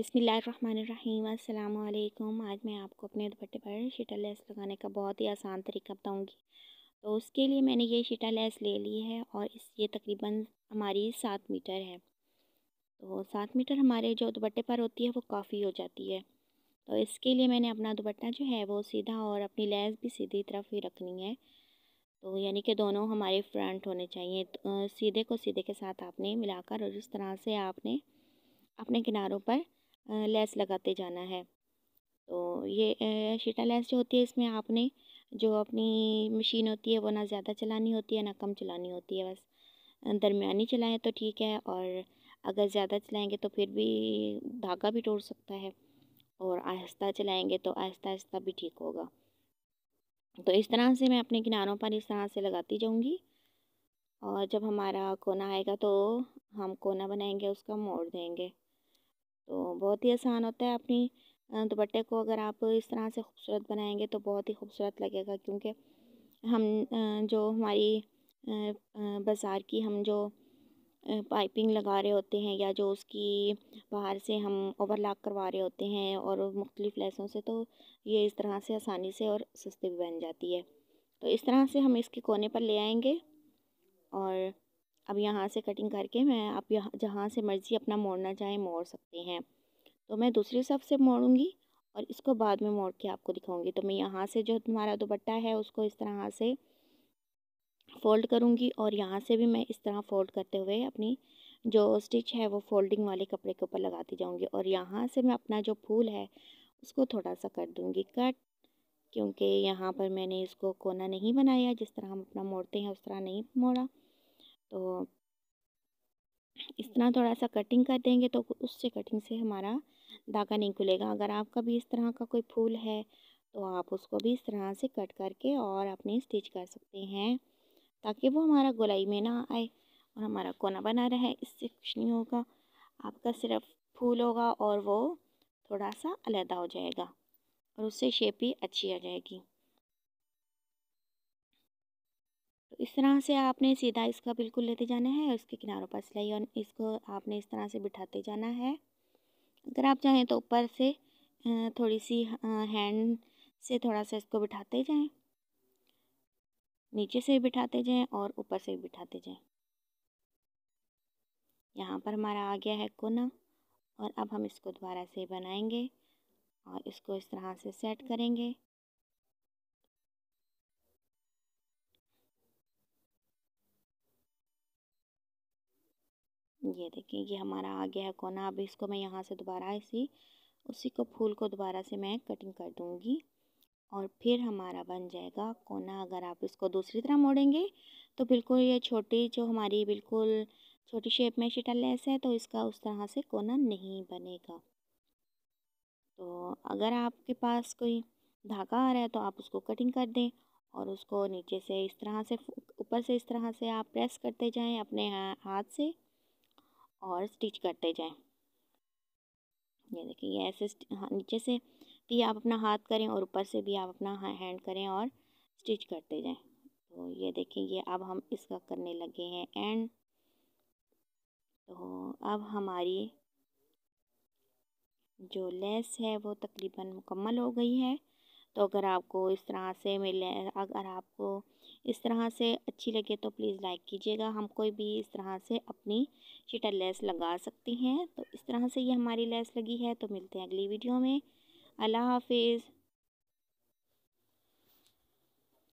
अस्सलाम वालेकुम आज मैं आपको अपने दुपट्टे पर शीटा लेस लगाने का बहुत ही आसान तरीका बताऊंगी तो उसके लिए मैंने ये शीटा लेस ले ली है और इस ये तकरीबन हमारी सात मीटर है तो सात मीटर हमारे जो दुपट्टे पर होती है वो काफ़ी हो जाती है तो इसके लिए मैंने अपना दुपट्टा जो है वो सीधा और अपनी लेस भी सीधी तरफ ही रखनी है तो यानी कि दोनों हमारे फ्रंट होने चाहिए तो सीधे को सीधे के साथ आपने मिलाकर और जिस तरह से आपने अपने किनारों पर लेस लगाते जाना है तो ये शीटा लेस जो होती है इसमें आपने जो अपनी मशीन होती है वो ना ज़्यादा चलानी होती है ना कम चलानी होती है बस दरमियानी चलाएं तो ठीक है और अगर ज़्यादा चलाएंगे तो फिर भी धागा भी टूट सकता है और आहिस्ता चलाएंगे तो आहिस्ता आहिस्ता भी ठीक होगा तो इस तरह से मैं अपने किनारों पर इस तरह से लगाती जाऊँगी और जब हमारा कोना आएगा तो हम कोना बनाएंगे उसका मोड़ देंगे तो बहुत ही आसान होता है अपनी दुपट्टे को अगर आप इस तरह से खूबसूरत बनाएंगे तो बहुत ही खूबसूरत लगेगा क्योंकि हम जो हमारी बाज़ार की हम जो पाइपिंग लगा रहे होते हैं या जो उसकी बाहर से हम ओवरलॉक करवा रहे होते हैं और मुख्तलिफ लहसों से तो ये इस तरह से आसानी से और सस्ते भी बन जाती है तो इस तरह से हम इसके कोने पर ले आएंगे और अब यहाँ से कटिंग करके मैं आप यहाँ जहाँ से मर्ज़ी अपना मोड़ना चाहें मोड़ सकते हैं तो मैं दूसरी सब से मोड़ूँगी और इसको बाद में मोड़ के आपको दिखाऊंगी तो मैं यहाँ से जो तुम्हारा दुपट्टा है उसको इस तरह से फ़ोल्ड करूँगी और यहाँ से भी मैं इस तरह फ़ोल्ड करते हुए अपनी जो स्टिच है वो फोल्डिंग वाले कपड़े के ऊपर लगाती जाऊँगी और यहाँ से मैं अपना जो फूल है उसको थोड़ा सा कर दूँगी कट क्योंकि यहाँ पर मैंने इसको कोना नहीं बनाया जिस तरह हम अपना मोड़ते हैं उस तरह नहीं मोड़ा तो इस तरह थोड़ा सा कटिंग कर देंगे तो उससे कटिंग से हमारा धागा नहीं खुलेगा अगर आपका भी इस तरह का कोई फूल है तो आप उसको भी इस तरह से कट करके और अपने स्टिच कर सकते हैं ताकि वो हमारा गोलाई में ना आए और हमारा कोना बना रहे इससे कुछ नहीं होगा आपका सिर्फ फूल होगा और वो थोड़ा सा अलहदा हो जाएगा और उससे शेप भी अच्छी आ जाएगी इस तरह से आपने सीधा इसका बिल्कुल लेते जाना है उसके किनारों पर सिलाई और इसको आपने इस तरह से बिठाते जाना है अगर आप चाहें तो ऊपर से थोड़ी सी हैंड से थोड़ा सा इसको बिठाते जाएं नीचे से बिठाते जाएं और ऊपर से भी बिठाते जाएं यहाँ पर हमारा आ गया है कोना और अब हम इसको दोबारा से बनाएंगे और इसको इस तरह से सेट करेंगे ये देखें ये हमारा आ गया है कोना अब इसको मैं यहाँ से दोबारा इसी उसी को फूल को दोबारा से मैं कटिंग कर दूँगी और फिर हमारा बन जाएगा कोना अगर आप इसको दूसरी तरह मोड़ेंगे तो बिल्कुल ये छोटी जो हमारी बिल्कुल छोटी शेप में शिटल लेस है तो इसका उस तरह से कोना नहीं बनेगा तो अगर आपके पास कोई धागा आ रहा है तो आप उसको कटिंग कर दें और उसको नीचे से इस तरह से ऊपर से इस तरह से आप प्रेस करते जाएं अपने हाथ से और स्टिच करते जाएं ये देखिए ऐसे हाँ, नीचे से भी आप अपना हाथ करें और ऊपर से भी आप अपना हैंड करें और स्टिच करते जाएं तो ये देखिए ये अब हम इसका करने लगे हैं एंड तो अब हमारी जो लेस है वो तकरीबन मुकम्मल हो गई है तो अगर आपको इस तरह से मिले अगर आपको इस तरह से अच्छी लगे तो प्लीज़ लाइक कीजिएगा हम कोई भी इस तरह से अपनी चिटर लेस लगा सकती हैं तो इस तरह से ये हमारी लेस लगी है तो मिलते हैं अगली वीडियो में अल्लाह हाफिज़